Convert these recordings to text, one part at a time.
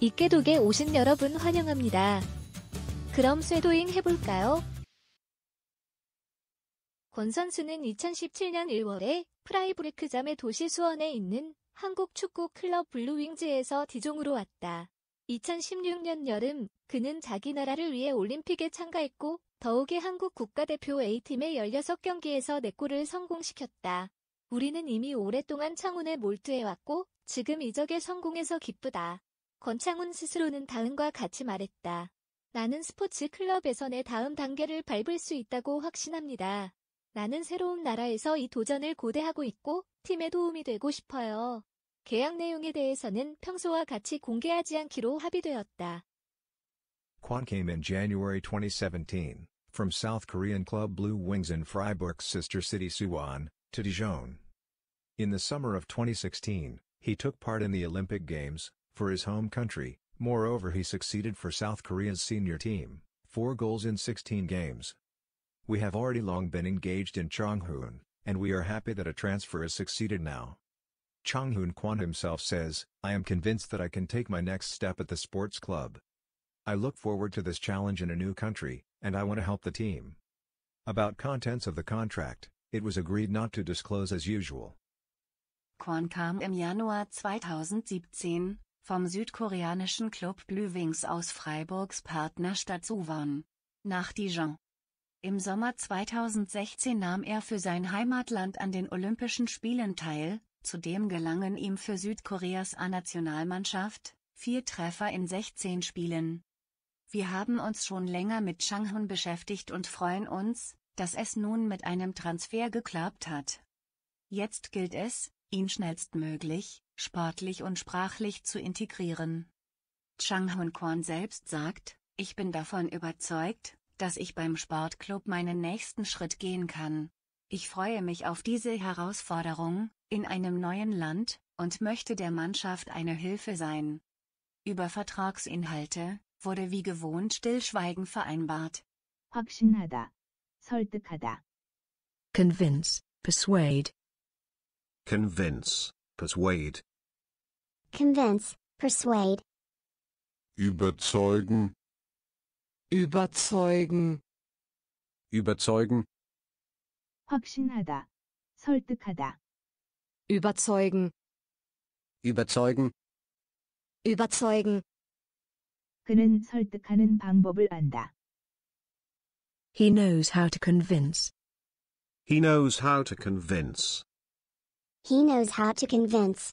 이깨독에 오신 여러분 환영합니다. 그럼 쇠도잉 해볼까요? 권 선수는 2017년 1월에 프라이브레크잠의 도시 수원에 있는 한국 축구 클럽 블루윙즈에서 디종으로 왔다. 2016년 여름 그는 자기 나라를 위해 올림픽에 참가했고 더욱이 한국 국가대표 A팀의 16경기에서 4골을 성공시켰다. 우리는 이미 오랫동안 창운에 몰두해왔고 지금 이적에 성공해서 기쁘다. 권창훈 스스로는 다음과 같이 말했다. 나는 스포츠 클럽에서 내 다음 단계를 밟을 수 있다고 확신합니다. 나는 새로운 나라에서 이 도전을 고대하고 있고 팀에 도움이 되고 싶어요. 계약 내용에 대해서는 평소와 같이 공개하지 않기로 합의되었다. Kwon came in January 2017 from South Korean club Blue Wings in Freiburg's sister city Suwon to Dijon. In the summer of 2016, he took part in the Olympic Games, for his home country, moreover he succeeded for South Korea's senior team, 4 goals in 16 games. We have already long been engaged in Chonghoon, and we are happy that a transfer has succeeded now. Chonghoon Kwon himself says, I am convinced that I can take my next step at the sports club. I look forward to this challenge in a new country, and I want to help the team. About contents of the contract, it was agreed not to disclose as usual. Kwon kam im Januar 2017 vom südkoreanischen Club Blue Wings aus Freiburgs Partnerstadt Suwon. Nach Dijon. Im Sommer 2016 nahm er für sein Heimatland an den Olympischen Spielen teil, zudem gelangen ihm für Südkoreas A-Nationalmannschaft vier Treffer in 16 Spielen. Wir haben uns schon länger mit Changhun beschäftigt und freuen uns, dass es nun mit einem Transfer geklappt hat. Jetzt gilt es, ihn schnellstmöglich, sportlich und sprachlich zu integrieren. Chang Hun Kwon selbst sagt, ich bin davon überzeugt, dass ich beim Sportclub meinen nächsten Schritt gehen kann. Ich freue mich auf diese Herausforderung, in einem neuen Land, und möchte der Mannschaft eine Hilfe sein. Über Vertragsinhalte wurde wie gewohnt Stillschweigen vereinbart. 확신하다, 설득하다. Convince, persuade, Convince, persuade. Convince, persuade. Überzeugen. Überzeugen. Überzeugen. 확신하다. 설득하다. Überzeugen. Überzeugen. Überzeugen. 그는 설득하는 방법을 안다. He knows how to convince. He knows how to convince. He knows how to convince.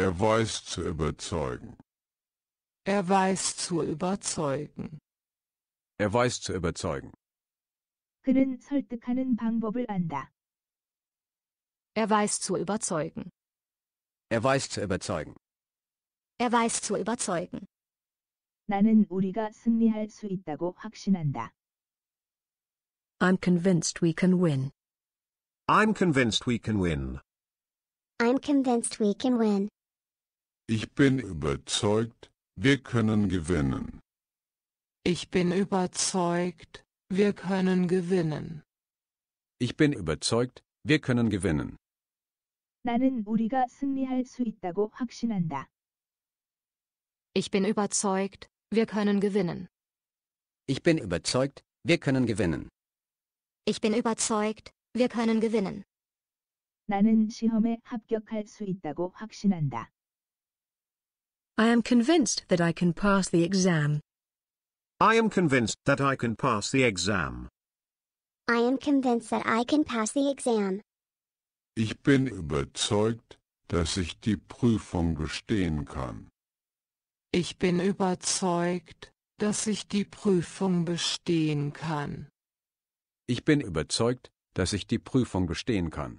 Er weiß zu überzeugen. Er weiß zu überzeugen. Er weiß zu überzeugen. 그는 설득하는 방법을 안다. Er weiß zu überzeugen. Er weiß zu überzeugen. Er weiß zu überzeugen. 나는 우리가 승리할 수 있다고 확신한다. I'm convinced we can win. I'm convinced we can win. I'm convinced we can win. Ich bin überzeugt, wir können gewinnen. Ich bin überzeugt, wir können gewinnen. Ich bin überzeugt, wir können gewinnen. 나는 우리가 승리할 수 있다고 확신한다. Ich bin überzeugt, wir können gewinnen. Ich bin überzeugt, wir können gewinnen. Ich bin überzeugt, wir können gewinnen. 나는 시험에 합격할 수 있다고 확신한다. I am convinced that I can pass the exam. I am convinced that I can pass the exam. I am convinced that I can pass the exam. Ich bin überzeugt, dass ich die Prüfung bestehen kann. Ich bin überzeugt, dass ich die Prüfung bestehen kann. Ich bin überzeugt, dass ich die Prüfung bestehen kann.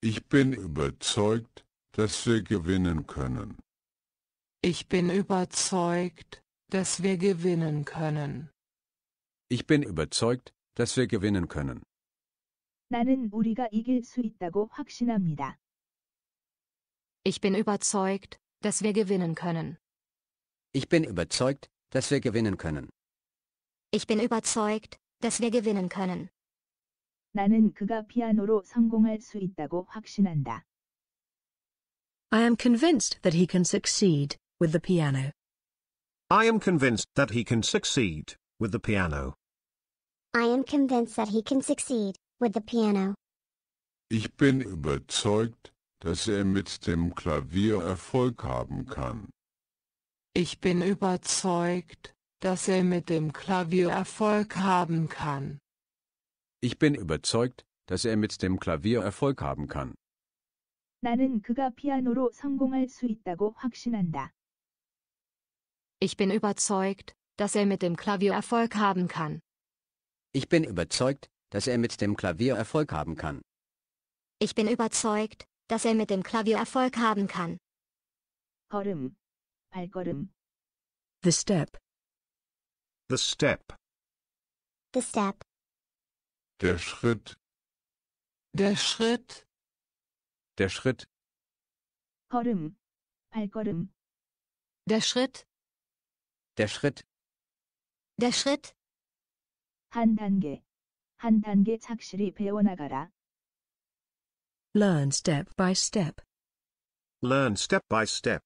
Ich bin überzeugt, dass wir gewinnen können. Ich bin überzeugt, dass wir gewinnen können. Ich bin überzeugt, dass wir gewinnen können. 나는 우리가 이길 수 있다고 확신합니다. Ich bin überzeugt, dass wir gewinnen können. Ich bin überzeugt, dass wir gewinnen können. Ich bin überzeugt, dass wir gewinnen können. 나는 그가 피아노로 성공할 수 있다고 확신한다. I am convinced that he can succeed with the piano. I am convinced that he can succeed with the piano. I am convinced that he can succeed with the piano. Ich bin überzeugt, dass er mit dem Klavier Erfolg haben kann. Ich bin überzeugt, dass er mit dem Klavier Erfolg haben kann. Ich bin überzeugt, dass er mit dem Klavier Erfolg haben kann. Ich bin überzeugt, dass er mit dem Klavier Erfolg haben kann. Ich bin überzeugt, dass er mit dem Klavier Erfolg haben kann. Ich bin überzeugt, dass er mit dem Klavier Erfolg haben kann. 걸음, 발걸음. The step. The step. The step. Der Schritt. Der Schritt. Der Schritt. 걸음. 발걸음. Der Schritt. Der Schritt. Der Schritt. 한 단계. 한 단계 착실히 배워나가라. Learn step by step. Learn step by step.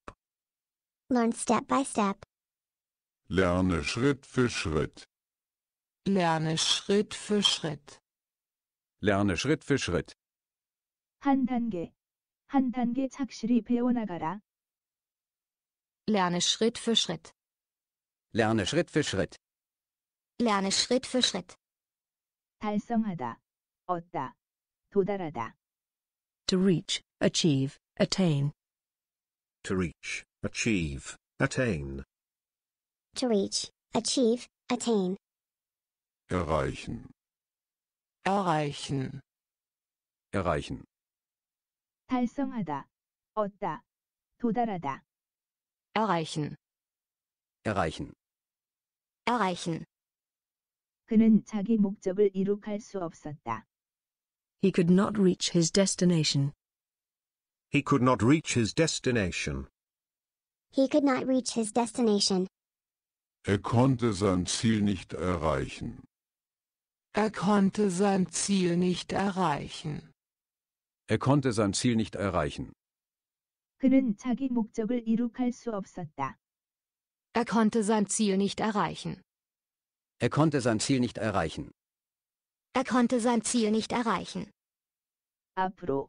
Learn step by step. Lerne Schritt für Schritt. Lerne Schritt für Schritt. Lerne Schritt für Schritt. 한 단계, 한 단계 착실히 배워나가라. Lerne Schritt für Schritt. Lerne Schritt für Schritt. Lerne Schritt für Schritt. 달성하다, 얻다, 도달하다. To reach, achieve, attain. To reach, achieve, attain. To reach, achieve, attain. Erreichen, erreichen erreichen 달성하다 얻다 도달하다 erreichen erreichen erreichen 그는 자기 목적을 이룩할 수 없었다. He could not reach his destination. He could not reach his destination. He could not reach his destination. Er konnte sein Ziel nicht erreichen. Er konnte sein Ziel nicht erreichen. Er konnte sein Ziel nicht erreichen. Er konnte sein Ziel nicht erreichen. Er konnte sein Ziel nicht erreichen. Er konnte sein Ziel nicht erreichen. 앞으로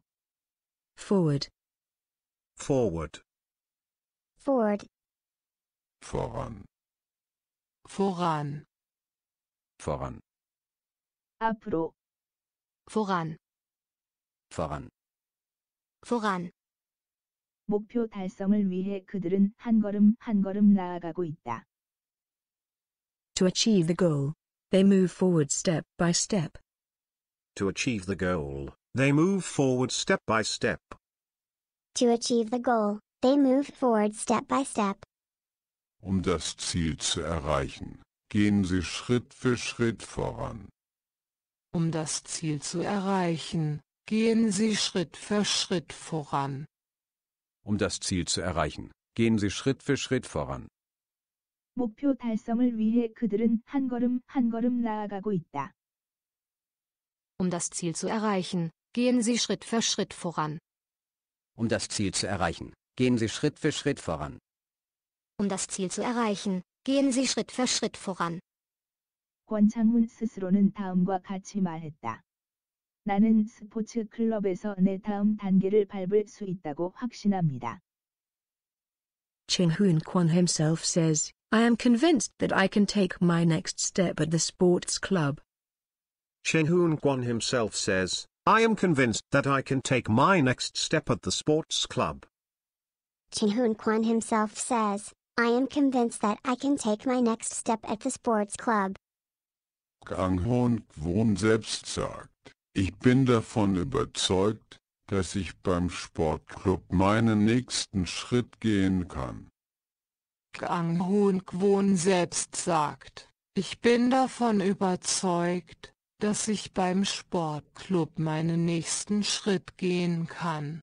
forward forward forward voran voran voran 앞으로 voran voran voran 목표 달성을 위해 그들은 한 걸음 한 걸음 나아가고 있다. To achieve the goal, they move forward step by step. To achieve the goal, they move forward step by step. To achieve the goal, they move forward step by step. Um das Ziel zu erreichen, gehen sie Schritt für Schritt voran. Um das Ziel zu erreichen, gehen Sie Schritt für Schritt voran. Um das Ziel zu erreichen, gehen Sie Schritt für Schritt voran. Um das Ziel zu erreichen, gehen Sie Schritt für Schritt voran. Um das Ziel zu erreichen, gehen Sie Schritt für Schritt voran. Um das Ziel zu erreichen, gehen Sie Schritt für Schritt voran. 권창훈 스스로는 다음과 같이 말했다. 나는 스포츠 클럽에서 내 다음 단계를 밟을 수 있다고 확신합니다. Cheng-hoon Kwon himself says, I am convinced that I can take my next step at the sports club. Cheng-hoon Kwon himself says, I am convinced that I can take my next step at the sports club. Cheng-hoon Kwon himself says, I am convinced that I can take my next step at the sports club. Gang Hoon Kwon selbst sagt, ich bin davon überzeugt, dass ich beim Sportclub meinen nächsten Schritt gehen kann. Kang Hoon Kwon selbst sagt, ich bin davon überzeugt, dass ich beim Sportclub meinen nächsten Schritt gehen kann.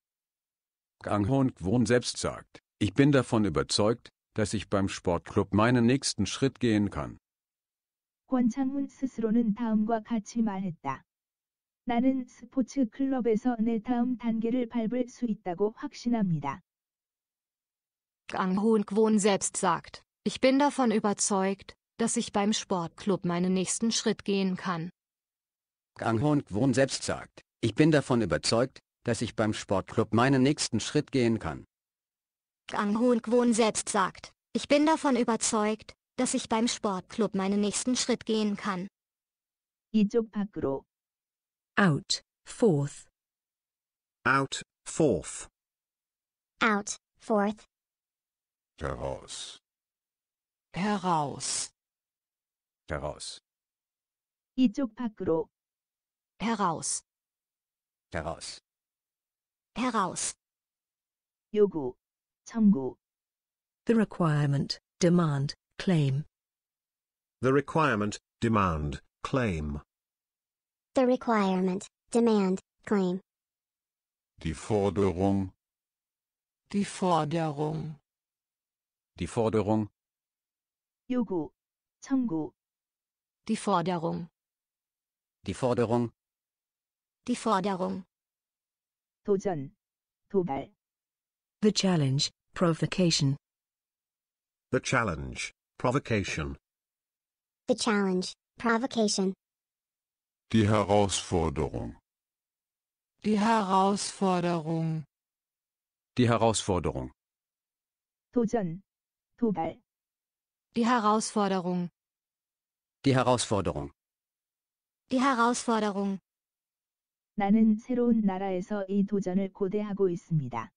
Kang Hoon Kwon selbst sagt, ich bin davon überzeugt, dass ich beim Sportclub meinen nächsten Schritt gehen kann. 권창훈 스스로는 다음과 같이 말했다. 나는 스포츠 클럽에서 내 다음 단계를 밟을 수 있다고 확신합니다. Ang Hoon Kwon selbst sagt, ich bin davon überzeugt, dass ich beim Sportclub meinen nächsten Schritt gehen kann. Ang Hoon Kwon selbst sagt, ich bin davon überzeugt, dass ich beim Sportclub meinen nächsten Schritt gehen kann. Ang Hoon Kwon selbst sagt, ich bin davon überzeugt, dass ich beim Sportclub meinen nächsten Schritt gehen kann. 이쪽 밖으로. Out, fourth. Out, fourth. Out, fourth. Heraus. Heraus. Heraus. 이쪽 Heraus. Heraus. Heraus. Yogu, 청구. The requirement, demand. claim. The requirement, demand, claim. The requirement, demand, claim. Die Forderung. Die Forderung. Die Forderung. 요구, 청구. Die Forderung. Die Forderung. Die Forderung. 도전, 도발. The challenge, provocation. The challenge, Provocation. The challenge, provocation. Die Herausforderung. Die Herausforderung. Die Herausforderung. 도전, 도발. Die Herausforderung. Die Herausforderung. Die Herausforderung. 나는 새로운 나라에서 이 도전을 고대하고 있습니다.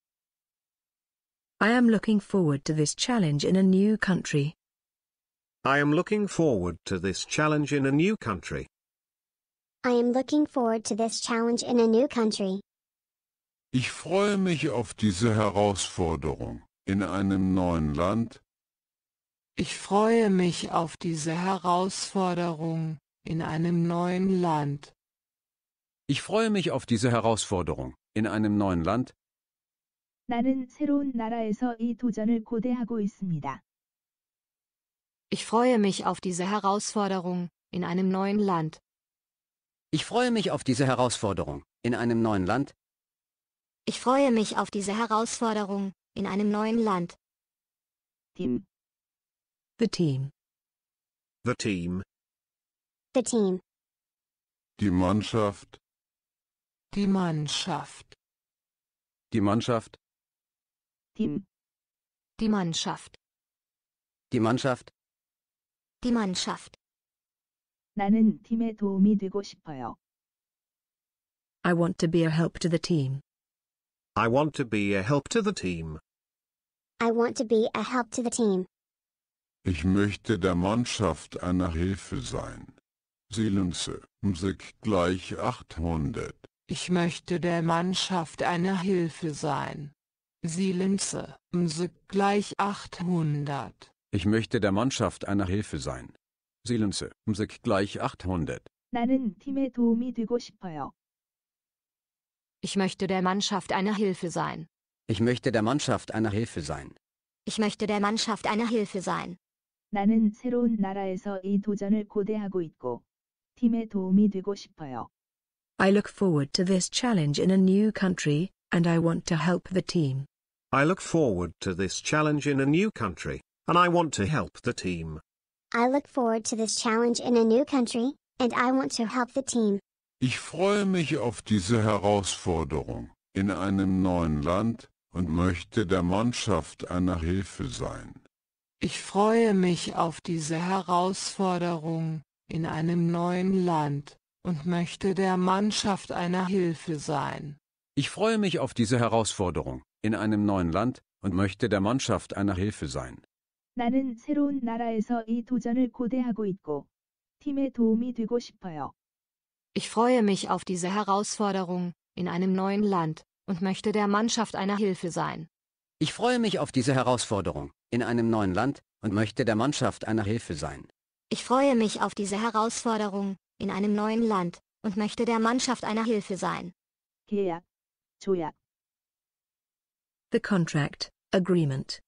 I am looking forward to this challenge in a new country. I am looking forward to this challenge in a new country. I am looking forward to this challenge in a new country. Ich freue mich auf diese Herausforderung in einem neuen Land. Ich freue mich auf diese Herausforderung in einem neuen Land. Ich freue mich auf diese Herausforderung in einem neuen Land. 나는 새로운 나라에서 이 도전을 고대하고 있습니다. Ich freue mich auf diese Herausforderung, in einem neuen Land. Ich freue mich auf diese Herausforderung, in einem neuen Land. Ich freue mich auf diese Herausforderung, in einem neuen Land. Team. The team. The team. The team. Die Mannschaft. Die Mannschaft. Die Mannschaft. Team. Die Mannschaft. Die Mannschaft die Mannschaft. 나는 팀에 도움이 되고 싶어요. I want to be a help to the team. I want to be a help to the team. I want to be a help to the team. Ich möchte der Mannschaft eine Hilfe sein. Silence, Musik gleich 800. Ich möchte der Mannschaft eine Hilfe sein. Silence, Musik gleich 800. Ich möchte der Mannschaft eine Hilfe sein. Silenze, 음색 gleich 800. 나는 팀에 도움이 Ich möchte der Mannschaft eine Hilfe sein. Ich möchte der Mannschaft eine Hilfe sein. Ich möchte der Mannschaft eine Hilfe sein. 나는 새로운 나라에서 이 도전을 고대하고 있고 팀에 I look forward to this challenge in a new country, and I want to help the team. I look forward to this challenge in a new country, and I want to help the team. I look forward to this challenge in a new country, and I want to help the team. Ich freue mich auf diese Herausforderung in einem neuen Land und möchte der Mannschaft einer Hilfe sein. Ich freue mich auf diese Herausforderung in einem neuen Land und möchte der Mannschaft eine Hilfe sein. Ich freue mich auf diese Herausforderung in einem neuen Land und möchte der Mannschaft eine Hilfe sein. 나는 새로운 나라에서 이 도전을 고대하고 있고 팀에 도움이 되고 싶어요. Ich freue mich auf diese Herausforderung in einem neuen Land und möchte der Mannschaft eine Hilfe sein. Ich freue mich auf diese Herausforderung in einem neuen Land und möchte der Mannschaft eine Hilfe sein. Ich freue mich auf diese Herausforderung in einem neuen Land und möchte der Mannschaft eine Hilfe sein. The contract agreement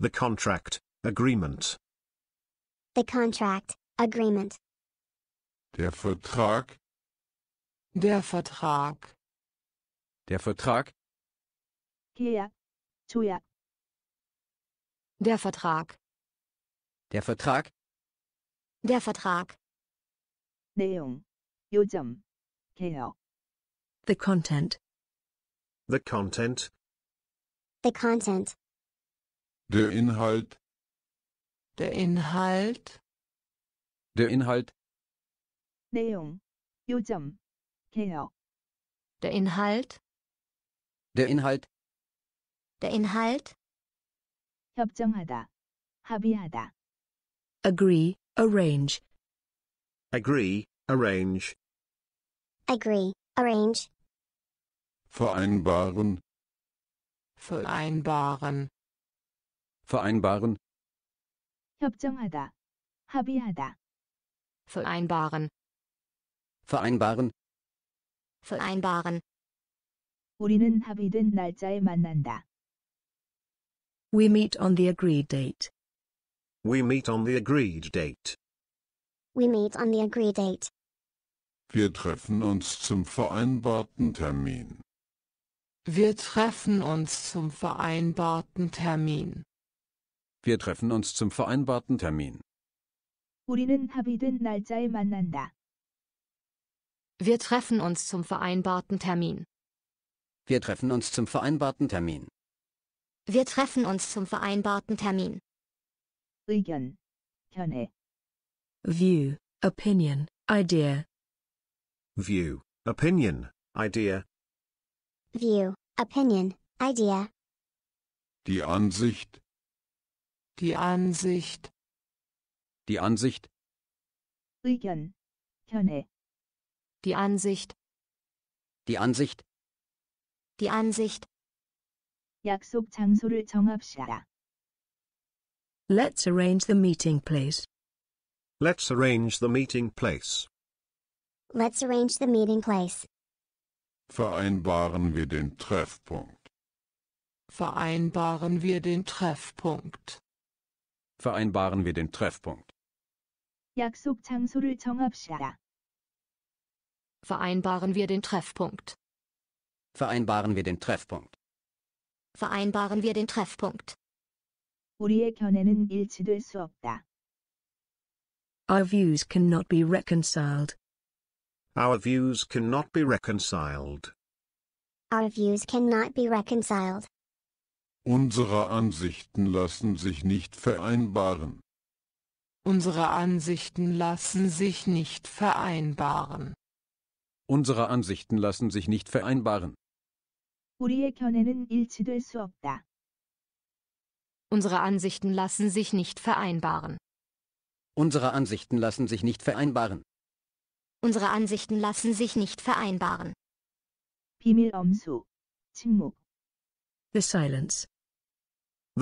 The contract, agreement. The contract, agreement. Der Vertrag. Der Vertrag. Der Vertrag. Her. Zu ihr. Der Vertrag. Der Vertrag. Der Vertrag. The content. The content. The content. Der Inhalt. Der Inhalt. Der Inhalt. 내용, 요점, Keo. Der Inhalt. Der Inhalt. Der Inhalt. 협정하다, 합의하다. Agree, arrange. Agree, arrange. Agree, arrange. Vereinbaren. Vereinbaren vereinbaren 협정하다 합의하다 vereinbaren vereinbaren vereinbaren 우리는 합의된 날짜에 만난다 We meet on the agreed date. We meet on the agreed date. We meet on the agreed date. Wir treffen uns zum vereinbarten Termin. Wir treffen uns zum vereinbarten Termin. Wir treffen uns zum vereinbarten Termin. Wir treffen uns zum vereinbarten Termin. Wir treffen uns zum vereinbarten Termin. Wir treffen uns zum vereinbarten Termin. View, opinion, idea. View, opinion, idea. View, opinion, idea. Die Ansicht, die Ansicht. Die Ansicht. 의견, 견해. Die Ansicht. Die Ansicht. Die Ansicht. 약속 장소를 정합시다. Let's arrange the meeting place. Let's arrange the meeting place. Let's arrange the meeting place. Vereinbaren wir den Treffpunkt. Vereinbaren wir den Treffpunkt. Vereinbaren wir den Treffpunkt. 약속 장소를 Vereinbaren wir den Treffpunkt. Vereinbaren wir den Treffpunkt. Vereinbaren wir den Treffpunkt. 우리의 견해는 일치될 수 Our views cannot be reconciled. Our views cannot be reconciled. Our views cannot be reconciled. Unsere Ansichten lassen sich nicht vereinbaren. Unsere Ansichten lassen sich nicht vereinbaren. Unsere Ansichten lassen sich nicht vereinbaren. Unsere Ansichten lassen sich nicht vereinbaren. Unsere Ansichten lassen sich nicht vereinbaren. Unsere Ansichten lassen sich nicht vereinbaren. The silence.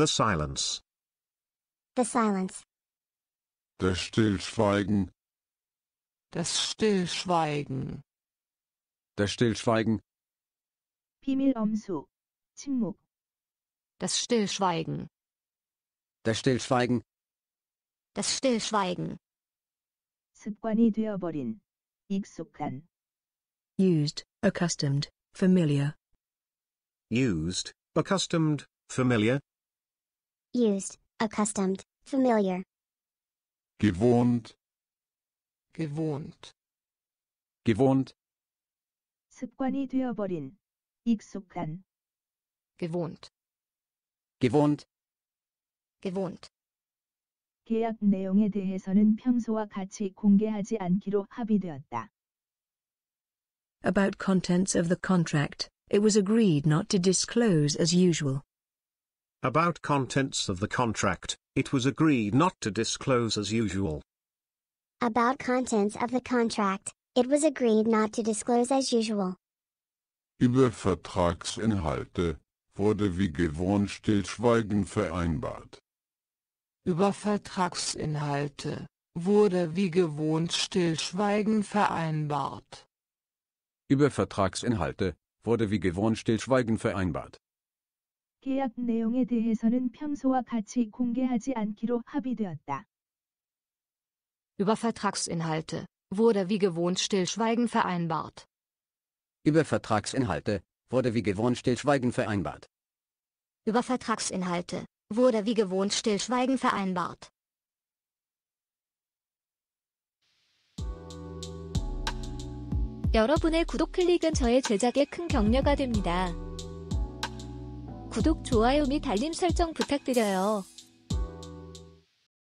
The silence. The silence. Das Stillschweigen. Das Stillschweigen. Das Stillschweigen. The Das Stillschweigen. Das Stillschweigen. Das Stillschweigen. 습관이 되어버린. 익숙한. Used, accustomed, familiar. Used, accustomed, familiar used, accustomed, familiar. gewohnt gewohnt gewohnt 습관이 되어버린 익숙한 gewohnt gewohnt gewohnt 계약 내용에 대해서는 평소와 같이 공개하지 않기로 합의되었다. About contents of the contract, it was agreed not to disclose as usual. About contents of the contract, it was agreed not to disclose as usual. About contents of the contract, it was agreed not to disclose as usual. Über Vertragsinhalte wurde wie gewohnt stillschweigen vereinbart. Über Vertragsinhalte wurde wie gewohnt stillschweigen vereinbart. Über Vertragsinhalte wurde wie gewohnt stillschweigen vereinbart. 계약 내용에 대해서는 평소와 같이 공개하지 않기로 합의되었다. Über Vertragsinhalte wurde wie gewohnt Stillschweigen vereinbart. Über Vertragsinhalte wurde wie gewohnt Stillschweigen vereinbart. Über Vertragsinhalte wurde wie gewohnt Stillschweigen vereinbart. 여러분의 구독 클릭은 저의 제작에 큰 격려가 됩니다. 구독, 좋아요 및 알림 설정 부탁드려요.